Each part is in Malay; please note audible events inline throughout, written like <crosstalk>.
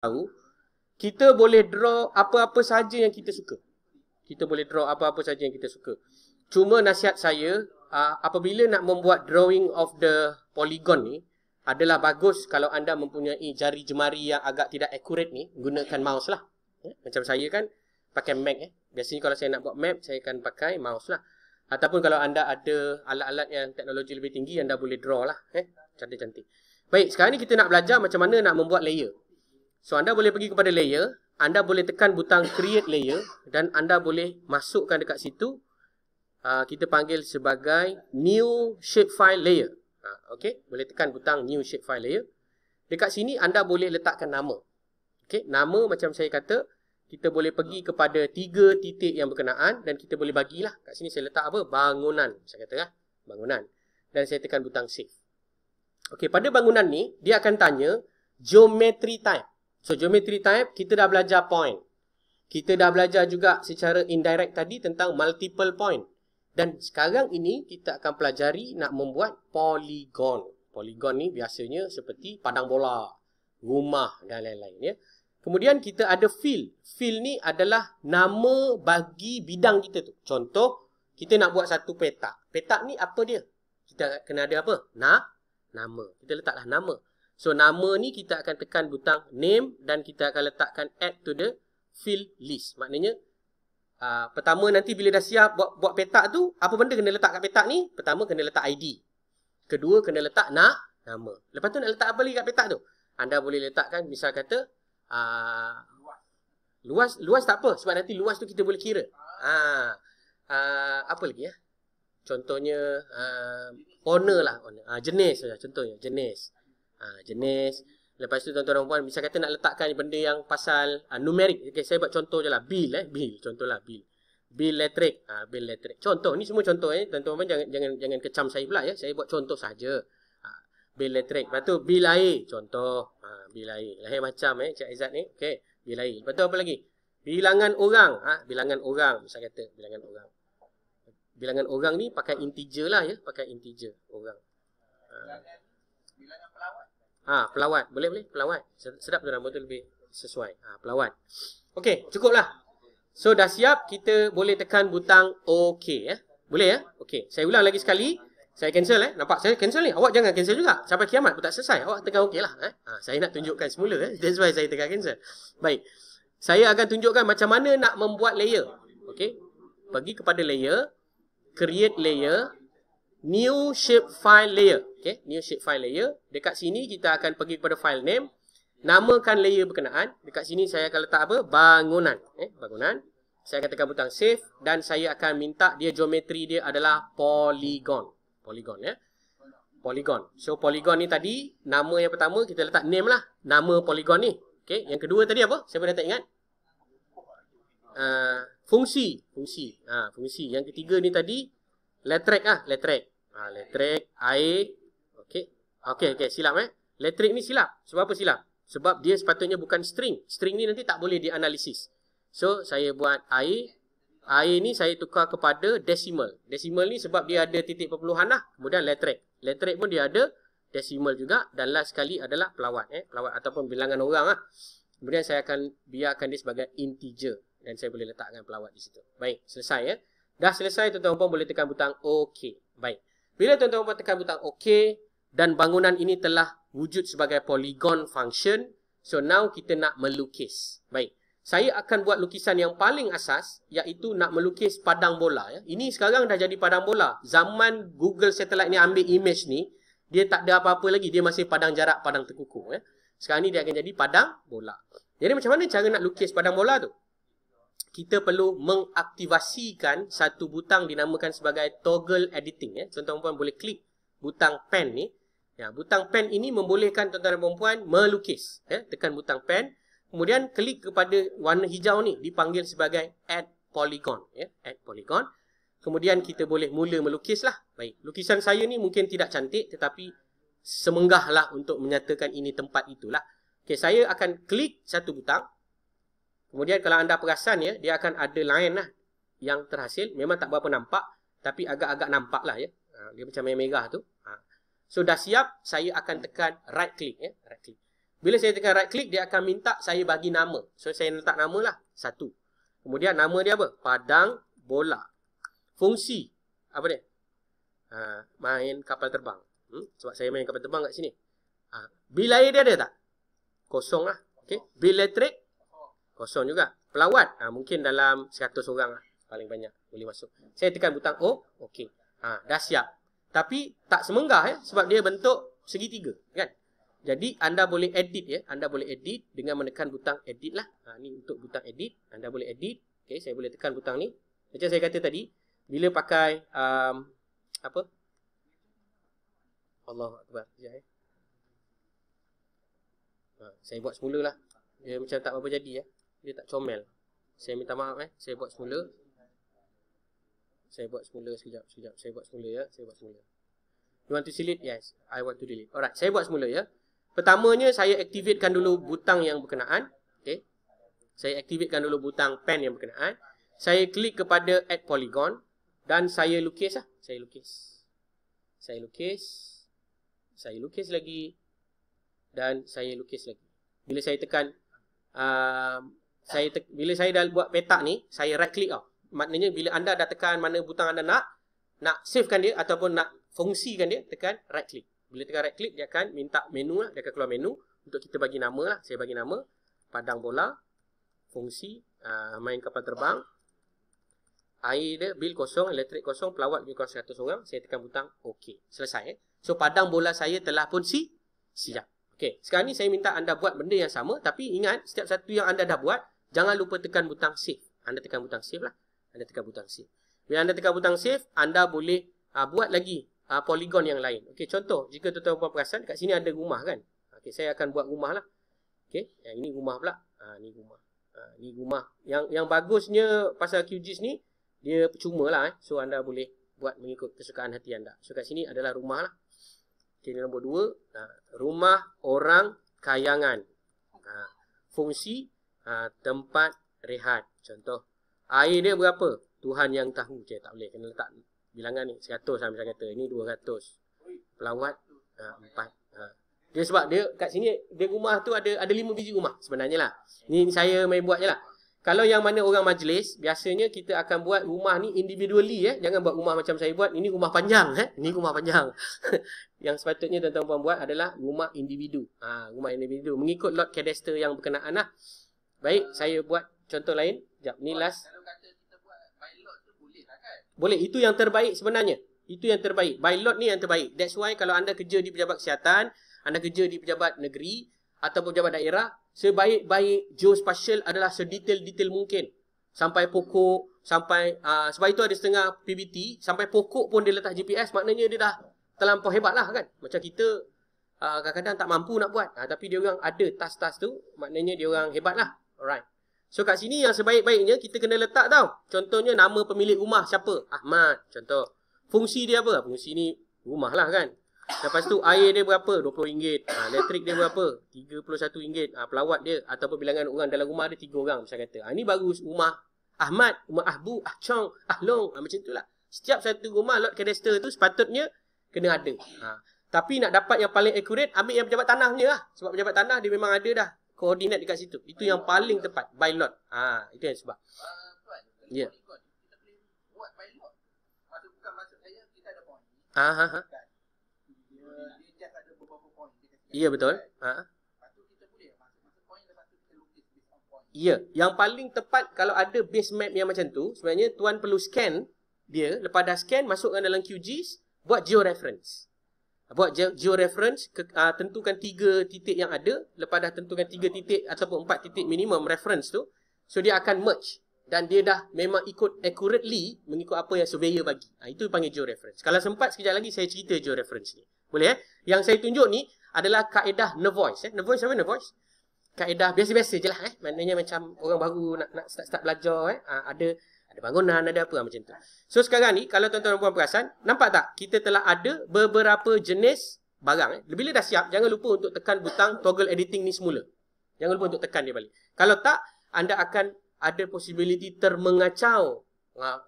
Tahu kita boleh draw apa-apa saja yang kita suka. Kita boleh draw apa-apa saja yang kita suka. Cuma nasihat saya, apabila nak membuat drawing of the polygon ni, adalah bagus kalau anda mempunyai jari jemari yang agak tidak accurate ni, gunakan mouse lah. Ya, macam saya kan, pakai Mac. Eh. Biasanya kalau saya nak buat map, saya akan pakai mouse lah. Ataupun kalau anda ada alat-alat yang teknologi lebih tinggi, anda boleh draw lah. Eh. Cantik-cantik. Baik, sekarang ni kita nak belajar macam mana nak membuat layer. So anda boleh pergi kepada layer, anda boleh tekan butang create layer dan anda boleh masukkan dekat situ uh, kita panggil sebagai new shape file layer. Uh, okay, boleh tekan butang new shape file layer. Dekat sini anda boleh letakkan nama. Okay, nama macam saya kata kita boleh pergi kepada tiga titik yang berkenaan dan kita boleh bagilah. Kat sini saya letak apa? Bangunan. Saya kata lah. Bangunan. Dan saya tekan butang save. Okey, pada bangunan ni, dia akan tanya geometry type. So, geometry type, kita dah belajar point. Kita dah belajar juga secara indirect tadi tentang multiple point. Dan sekarang ini, kita akan pelajari nak membuat polygon. Polygon ni biasanya seperti padang bola, rumah dan lain-lain. Ya. Kemudian, kita ada field. Field ni adalah nama bagi bidang kita tu. Contoh, kita nak buat satu petak. Petak ni apa dia? Kita kena ada apa? Nah, nama. Kita letaklah Nama. So nama ni kita akan tekan butang name dan kita akan letakkan add to the field list. Maknanya uh, pertama nanti bila dah siap buat, buat petak tu, apa benda kena letak kat petak ni? Pertama kena letak ID. Kedua kena letak nak nama. Lepas tu nak letak apa lagi kat petak tu? Anda boleh letakkan misal kata uh, luas. Luas tak apa sebab nanti luas tu kita boleh kira. Uh, uh, apa lagi ya? Contohnya uh, owner lah. Owner. Uh, jenis. Contohnya jenis. Uh, ha, jenis lepas tu tuan-tuan dan puan bisa kata nak letakkan benda yang pasal ha, numerik okey saya buat contoh jelah bill eh bill contohlah bill bill elektrik ha, bill elektrik contoh ni semua contoh eh tuan-tuan puan jangan jangan jangan kecam saya pula ya saya buat contoh saja ha, bill elektrik lepas tu bill air contoh ha, bill air lain macam eh cik Aizat ni okey bill air lepas tu apa lagi bilangan orang ha, bilangan orang bisa kata bilangan orang bilangan orang ni pakai integer lah ya pakai integer orang ha. bilangan, bilangan Ha, pelawat. Boleh boleh pelawat. Sedap tu nama tu lebih sesuai. Ha, pelawat. Okey, cukuplah. So dah siap kita boleh tekan butang OK ya. Boleh ya? Eh? Okey. Saya ulang lagi sekali. Saya cancel eh. Nampak saya cancel ni. Awak jangan cancel juga. Sampai kiamat pun tak selesai. Awak tekan OK lah eh. Ha, saya nak tunjukkan semula eh. That's why saya tekan cancel. Baik. Saya akan tunjukkan macam mana nak membuat layer. Okey. Pergi kepada layer, create layer, new shape file layer. Okay, new shape file layer. Dekat sini kita akan pergi kepada file name. Namakan layer berkenaan. Dekat sini saya akan letak apa? Bangunan. Eh, bangunan. Saya akan tekan butang save. Dan saya akan minta dia geometri dia adalah polygon. Polygon, ya. Polygon. So, polygon ni tadi, nama yang pertama kita letak name lah. Nama polygon ni. Okay, yang kedua tadi apa? Saya dah tak ingat? Uh, fungsi. Fungsi. Uh, fungsi. Yang ketiga ni tadi, letrek lah. Letrek. Ha, ah, letrek, air, Okay. Okay, okay. Silap eh. Letrik ni silap. Sebab apa silap? Sebab dia sepatutnya bukan string. String ni nanti tak boleh dianalisis. So, saya buat I. I ni saya tukar kepada decimal. Decimal ni sebab dia ada titik perpuluhan lah. Kemudian letrik. Letrik pun dia ada decimal juga. Dan last sekali adalah pelawat. Eh? Pelawat ataupun bilangan orang lah. Kemudian saya akan biarkan dia sebagai integer. Dan saya boleh letakkan pelawat di situ. Baik, selesai ya. Dah selesai, tuan-tuan boleh tekan butang OK. Baik. Bila tuan-tuan tekan butang OK, dan bangunan ini telah wujud sebagai polygon function. So now kita nak melukis. Baik. Saya akan buat lukisan yang paling asas iaitu nak melukis padang bola. Ya. Ini sekarang dah jadi padang bola. Zaman Google Satellite ni ambil image ni, dia tak ada apa-apa lagi. Dia masih padang jarak, padang terkukuh. Ya. Sekarang ni dia akan jadi padang bola. Jadi macam mana cara nak lukis padang bola tu? Kita perlu mengaktivasikan satu butang dinamakan sebagai toggle editing. Ya. Contoh-contoh boleh klik butang pen ni. Ya, butang pen ini membolehkan tuan-tuan dan puan-puan melukis. Ya, tekan butang pen. Kemudian klik kepada warna hijau ni dipanggil sebagai add polygon. Ya, add polygon. Kemudian kita boleh mula melukis lah. Baik, lukisan saya ni mungkin tidak cantik tetapi semenggah lah untuk menyatakan ini tempat itulah. Okay, saya akan klik satu butang. Kemudian kalau anda perasan ya, dia akan ada line lah yang terhasil. Memang tak berapa nampak tapi agak-agak nampak lah ya. Ha, dia macam merah-merah tu. Ha. So dah siap, saya akan tekan right click ya, right click. Bila saya tekan right click, dia akan minta saya bagi nama. So saya letak lah satu. Kemudian nama dia apa? Padang bola. Fungsi apa dia? Ha, main kapal terbang. Hmm? Sebab saya main kapal terbang kat sini. Ha, bil air dia ada tak? Kosong lah. Okay. Bil elektrik? Kosong juga. Pelawat? Ha, mungkin dalam 100 orang lah. Paling banyak boleh masuk. Saya tekan butang O. Okay. Ha, dah siap. Tapi tak semenggah ya sebab dia bentuk segitiga kan. Jadi anda boleh edit ya, anda boleh edit dengan menekan butang edit lah. Ha ni untuk butang edit, anda boleh edit. Okey, saya boleh tekan butang ni. Macam saya kata tadi, bila pakai um, apa? Allahuakbar. Ya. Eh. Ha, saya buat semulalah. Dia macam tak apa-apa jadi ya. Dia tak comel. Saya minta maaf eh, saya buat semula. Saya buat semula sekejap, sekejap. Saya buat semula ya. Saya buat semula. You want to delete? Yes. I want to delete. Alright. Saya buat semula ya. Pertamanya saya aktifkan dulu butang yang berkenaan. Okay. Saya aktifkan dulu butang pen yang berkenaan. Saya klik kepada add polygon. Dan saya lukis lah. Saya lukis. Saya lukis. Saya lukis lagi. Dan saya lukis lagi. Bila saya tekan. Uh, saya te Bila saya dah buat petak ni. Saya right click lah maknanya bila anda dah tekan mana butang anda nak nak savekan dia ataupun nak fungsikan dia tekan right click bila tekan right click dia akan minta menu lah dia akan keluar menu untuk kita bagi nama lah saya bagi nama padang bola fungsi uh, main kapal terbang air dia bil kosong elektrik kosong pelawat lebih kurang 100 orang saya tekan butang ok selesai eh. so padang bola saya telah pun si siap ok sekarang ni saya minta anda buat benda yang sama tapi ingat setiap satu yang anda dah buat jangan lupa tekan butang save anda tekan butang save lah anda tekan butang shift. Bila anda tekan butang shift, anda boleh uh, buat lagi uh, ah, poligon yang lain. Okey, contoh jika tuan-tuan puan perasan kat sini ada rumah kan. Okey, saya akan buat rumah lah. Okey, yang ini rumah pula. Ha, ini rumah. Ha, ini rumah. Yang yang bagusnya pasal QGIS ni, dia percuma lah. Eh. So, anda boleh buat mengikut kesukaan hati anda. So, kat sini adalah rumah lah. Okey, ini nombor dua. Ha, rumah orang kayangan. Ha, fungsi ha, tempat rehat. Contoh, air dia berapa Tuhan yang tahu okay, tak boleh kena letak bilangan ni 100 lah misalnya kata ini 200 pelawat ha, 4 ha. dia sebab dia kat sini dia rumah tu ada ada 5 biji rumah sebenarnya lah ni, saya main buat je lah kalau yang mana orang majlis biasanya kita akan buat rumah ni individually eh jangan buat rumah macam saya buat ini rumah panjang eh ni rumah panjang <laughs> yang sepatutnya tuan-tuan puan buat adalah rumah individu ha, rumah individu mengikut lot cadaster yang berkenaan lah baik saya buat contoh lain. Jap, ni last. Kalau kata kita buat by lot tu boleh lah kan? Boleh. Itu yang terbaik sebenarnya. Itu yang terbaik. By lot ni yang terbaik. That's why kalau anda kerja di pejabat kesihatan, anda kerja di pejabat negeri atau pejabat daerah, sebaik-baik geospatial adalah sedetail-detail mungkin. Sampai pokok, sampai uh, sebab itu ada setengah PBT, sampai pokok pun dia letak GPS, maknanya dia dah terlampau hebat lah kan. Macam kita uh, kadang-kadang tak mampu nak buat. Uh, tapi dia orang ada tas-tas tu, maknanya dia orang hebat lah. Alright. So kat sini yang sebaik-baiknya kita kena letak tau. Contohnya nama pemilik rumah siapa? Ahmad. Contoh. Fungsi dia apa? Fungsi ni rumah lah kan. Lepas tu air dia berapa? RM20. Ha, ah, elektrik dia berapa? RM31. Ha, ah, pelawat dia ataupun bilangan orang dalam rumah dia tiga orang. Misalnya kata. Ha, ah, ni baru rumah Ahmad, rumah Ahbu, Ahcong, Ahlong. Ha, macam tu lah. Setiap satu rumah lot kadaster tu sepatutnya kena ada. Ha. Tapi nak dapat yang paling accurate, ambil yang pejabat tanahnya lah. Sebab pejabat tanah dia memang ada dah koordinat dekat situ. Itu yang paling tepat by lot. Ha, itu yang sebab. Ah, kan, ya. Yeah. Aha. Ah. Kan? Ya betul. Ha. Ya, yang paling tepat kalau ada base map yang macam tu, sebenarnya tuan perlu scan dia, lepas dah scan masukkan dalam QGIS, buat georeference buat georeference ke, uh, tentukan tiga titik yang ada lepas dah tentukan tiga titik ataupun empat titik minimum reference tu so dia akan merge dan dia dah memang ikut accurately mengikut apa yang surveyor bagi ha, itu panggil georeference kalau sempat sekejap lagi saya cerita georeference ni boleh eh yang saya tunjuk ni adalah kaedah nevoice eh nevoice apa nevoice kaedah biasa-biasa je lah eh maknanya macam orang baru nak nak start-start belajar eh ha, ada ada bangunan, ada apa macam tu. So sekarang ni kalau tuan-tuan dan perasan, nampak tak kita telah ada beberapa jenis barang eh. Bila dah siap, jangan lupa untuk tekan butang toggle editing ni semula. Jangan lupa untuk tekan dia balik. Kalau tak, anda akan ada possibility termengacau uh,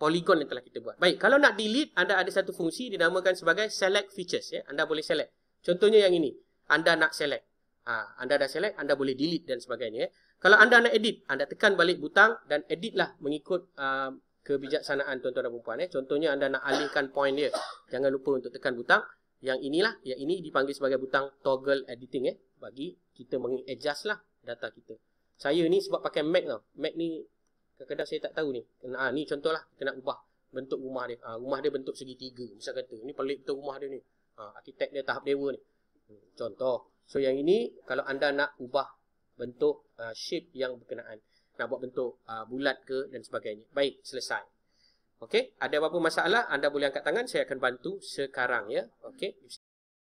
polygon yang telah kita buat. Baik, kalau nak delete, anda ada satu fungsi dinamakan sebagai select features Eh. Anda boleh select. Contohnya yang ini. Anda nak select. Ha, anda dah select, anda boleh delete dan sebagainya eh. Kalau anda nak edit, anda tekan balik butang dan editlah mengikut uh, kebijaksanaan tuan-tuan dan puan Eh. Contohnya anda nak alihkan point dia, jangan lupa untuk tekan butang. Yang inilah, yang ini dipanggil sebagai butang toggle editing eh, bagi kita mengadjust lah data kita. Saya ni sebab pakai Mac tau. Mac ni kadang-kadang saya tak tahu ni. Ha, ni contohlah kita nak ubah bentuk rumah dia. Ha, rumah dia bentuk segitiga. Misal kata ni pelik betul rumah dia ni. Ha, arkitek dia tahap dewa ni. Hmm, contoh. So yang ini kalau anda nak ubah bentuk uh, shape yang berkenaan. Nak buat bentuk uh, bulat ke dan sebagainya. Baik, selesai. Okey, ada apa-apa masalah anda boleh angkat tangan. Saya akan bantu sekarang ya. Okey.